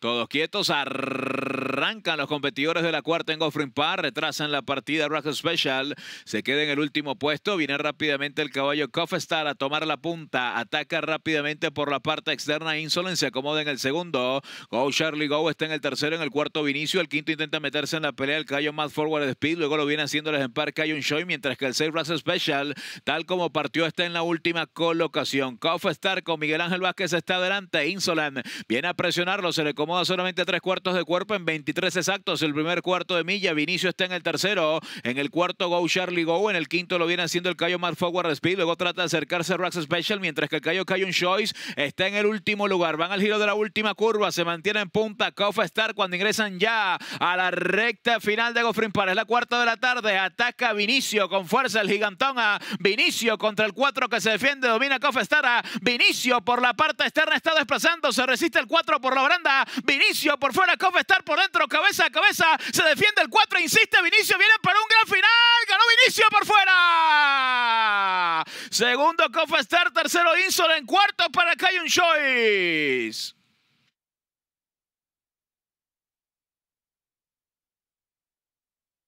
Todos quietos, ar Arrancan los competidores de la cuarta en Goffrin Park retrasan la partida Russell Special, se queda en el último puesto, viene rápidamente el caballo Star a tomar la punta, ataca rápidamente por la parte externa, Insolent se acomoda en el segundo, Go Charlie Go está en el tercero, en el cuarto Vinicio, el quinto intenta meterse en la pelea, el caballo Mad Forward Speed, luego lo viene haciendo el par, Un Show, mientras que el 6 Russell Special, tal como partió, está en la última colocación. Star con Miguel Ángel Vázquez está adelante, Insolent viene a presionarlo, se le acomoda solamente tres cuartos de cuerpo en 20 tres exactos el primer cuarto de milla. Vinicio está en el tercero. En el cuarto, Go Charlie Go. En el quinto lo viene haciendo el Cayo Mark Forward Speed. Luego trata de acercarse a Rax Special, mientras que el Cayo Cayun Choice está en el último lugar. Van al giro de la última curva. Se mantiene en punta. Cofa Star cuando ingresan ya a la recta final de Gofrin Par. Es la cuarta de la tarde. Ataca Vinicio con fuerza el gigantón a Vinicio contra el cuatro que se defiende. Domina Cofa Vinicio por la parte externa. Está desplazando. Se resiste el 4 por la branda. Vinicio por fuera. Cofa Star por dentro cabeza a cabeza, se defiende el 4, insiste Vinicio, viene para un gran final, ganó Vinicio por fuera. Segundo Star, tercero en cuarto para Kayun Choice.